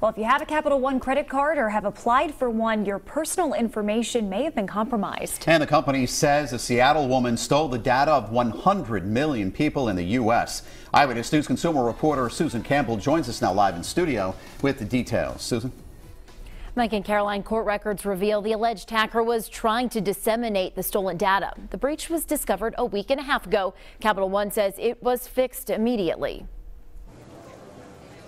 Well, if you have a Capital One credit card or have applied for one, your personal information may have been compromised. And the company says a Seattle woman stole the data of 100 million people in the U.S. Eyewitness News consumer reporter Susan Campbell joins us now live in studio with the details. Susan? Mike and Caroline court records reveal the alleged hacker was trying to disseminate the stolen data. The breach was discovered a week and a half ago. Capital One says it was fixed immediately.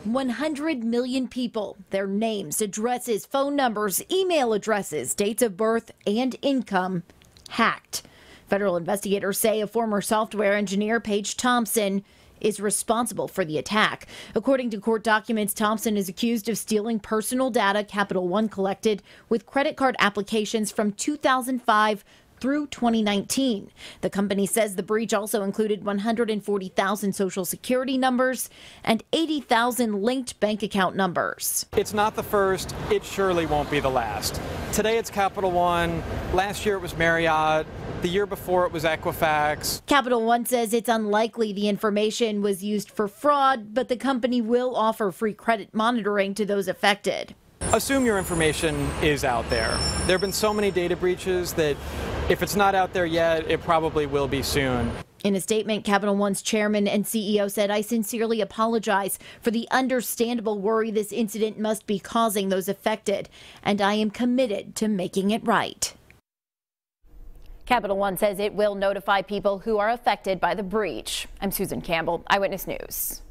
100 million people, their names, addresses, phone numbers, email addresses, dates of birth, and income hacked. Federal investigators say a former software engineer, Paige Thompson, is responsible for the attack. According to court documents, Thompson is accused of stealing personal data Capital One collected with credit card applications from 2005 through 2019. The company says the breach also included 140,000 social security numbers and 80,000 linked bank account numbers. It's not the first, it surely won't be the last. Today it's Capital One, last year it was Marriott. The year before it was Equifax. Capital One says it's unlikely the information was used for fraud, but the company will offer free credit monitoring to those affected assume your information is out there. There have been so many data breaches that if it's not out there yet, it probably will be soon. In a statement, Capital One's chairman and CEO said, I sincerely apologize for the understandable worry this incident must be causing those affected, and I am committed to making it right. Capital One says it will notify people who are affected by the breach. I'm Susan Campbell, Eyewitness News.